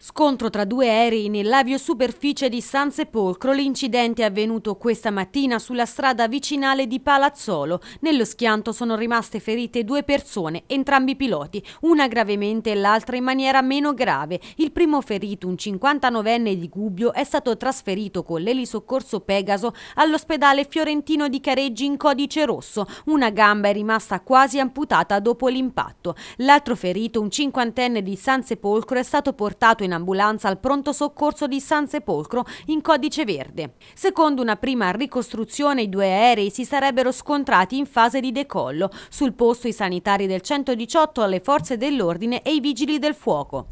Scontro tra due aerei nell'avio superficie di San Sepolcro, l'incidente è avvenuto questa mattina sulla strada vicinale di Palazzolo. Nello schianto sono rimaste ferite due persone, entrambi piloti, una gravemente e l'altra in maniera meno grave. Il primo ferito, un 59enne di Gubbio, è stato trasferito con l'elisoccorso Pegaso all'ospedale fiorentino di Careggi in codice rosso. Una gamba è rimasta quasi amputata dopo l'impatto. L'altro ferito, un cinquantenne di San Sepolcro, è stato portato in in ambulanza al pronto soccorso di San Sepolcro in codice verde. Secondo una prima ricostruzione i due aerei si sarebbero scontrati in fase di decollo, sul posto i sanitari del 118, le forze dell'ordine e i vigili del fuoco.